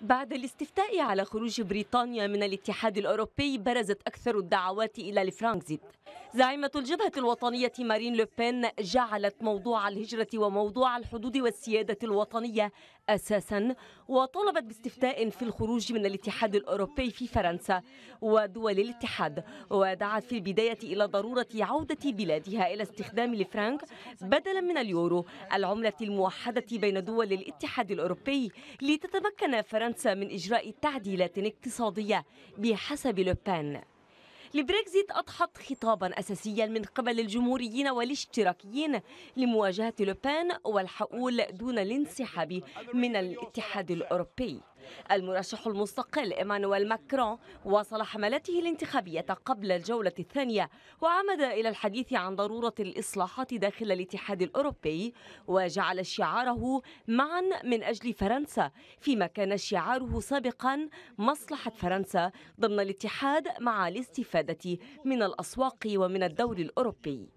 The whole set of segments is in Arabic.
بعد الاستفتاء على خروج بريطانيا من الاتحاد الأوروبي برزت أكثر الدعوات إلى الفرانكزيت زعيمة الجبهة الوطنية مارين لوبين جعلت موضوع الهجرة وموضوع الحدود والسيادة الوطنية أساسا وطلبت باستفتاء في الخروج من الاتحاد الأوروبي في فرنسا ودول الاتحاد ودعت في البداية إلى ضرورة عودة بلادها إلى استخدام الفرنك بدلا من اليورو العملة الموحدة بين دول الاتحاد الأوروبي لتتمكن فرنسا من إجراء تعديلات اقتصادية بحسب لوبين البريكزيت أضحت خطابا أساسيا من قبل الجمهوريين والاشتراكيين لمواجهة لوبان والحؤول دون الانسحاب من الاتحاد الأوروبي المرشح المستقل إيمانويل ماكرون واصل حملته الانتخابية قبل الجولة الثانية وعمد إلى الحديث عن ضرورة الإصلاحات داخل الاتحاد الأوروبي وجعل شعاره معا من أجل فرنسا فيما كان شعاره سابقا مصلحة فرنسا ضمن الاتحاد مع الاستفادة من الأسواق ومن الدور الأوروبي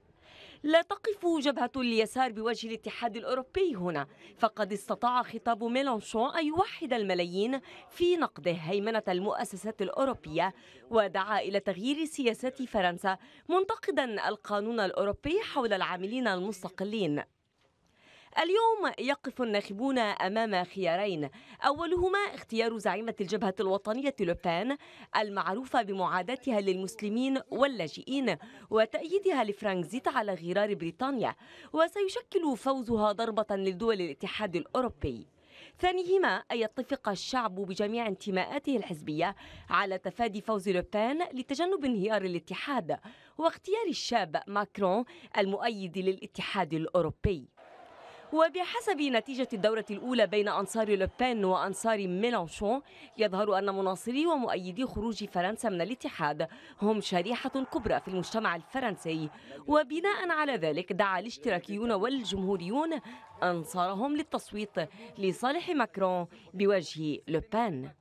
لا تقف جبهة اليسار بوجه الاتحاد الأوروبي هنا فقد استطاع خطاب ميلانشون أن يوحد الملايين في نقده هيمنة المؤسسات الأوروبية ودعا إلى تغيير سياسات فرنسا منتقدا القانون الأوروبي حول العاملين المستقلين اليوم يقف الناخبون أمام خيارين أولهما اختيار زعيمة الجبهة الوطنية لوبان المعروفة بمعاداتها للمسلمين واللاجئين وتأييدها لفرانكزيت على غرار بريطانيا وسيشكل فوزها ضربة لدول الاتحاد الأوروبي ثانيهما أن يتفق الشعب بجميع انتماءاته الحزبية على تفادي فوز لوبان لتجنب انهيار الاتحاد واختيار الشاب ماكرون المؤيد للاتحاد الأوروبي وبحسب نتيجة الدورة الأولى بين أنصار لوبين وأنصار ميلانشون يظهر أن مناصري ومؤيدي خروج فرنسا من الاتحاد هم شريحة كبرى في المجتمع الفرنسي وبناء على ذلك دعا الاشتراكيون والجمهوريون أنصارهم للتصويت لصالح ماكرون بوجه لوبين